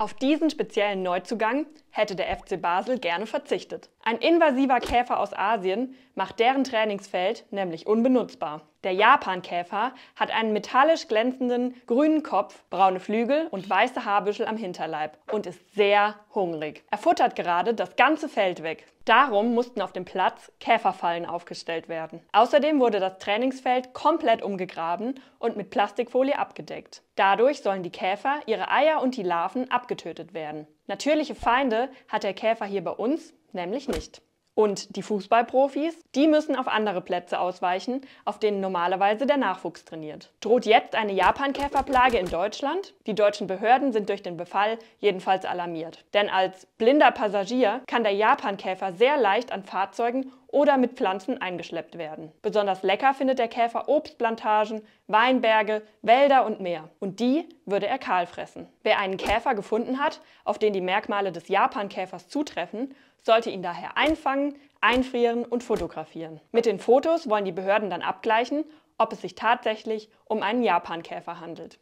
Auf diesen speziellen Neuzugang hätte der FC Basel gerne verzichtet. Ein invasiver Käfer aus Asien macht deren Trainingsfeld nämlich unbenutzbar. Der Japan-Käfer hat einen metallisch glänzenden grünen Kopf, braune Flügel und weiße Haarbüschel am Hinterleib und ist sehr hungrig. Er futtert gerade das ganze Feld weg. Darum mussten auf dem Platz Käferfallen aufgestellt werden. Außerdem wurde das Trainingsfeld komplett umgegraben und mit Plastikfolie abgedeckt. Dadurch sollen die Käfer ihre Eier und die Larven abgedeckt abgetötet werden. Natürliche Feinde hat der Käfer hier bei uns nämlich nicht. Und die Fußballprofis, die müssen auf andere Plätze ausweichen, auf denen normalerweise der Nachwuchs trainiert. Droht jetzt eine japan Japankäferplage in Deutschland? Die deutschen Behörden sind durch den Befall jedenfalls alarmiert. Denn als blinder Passagier kann der Japan-Käfer sehr leicht an Fahrzeugen oder mit Pflanzen eingeschleppt werden. Besonders lecker findet der Käfer Obstplantagen, Weinberge, Wälder und mehr. Und die würde er kahl fressen. Wer einen Käfer gefunden hat, auf den die Merkmale des Japankäfers zutreffen, sollte ihn daher einfangen, einfrieren und fotografieren. Mit den Fotos wollen die Behörden dann abgleichen, ob es sich tatsächlich um einen Japankäfer handelt.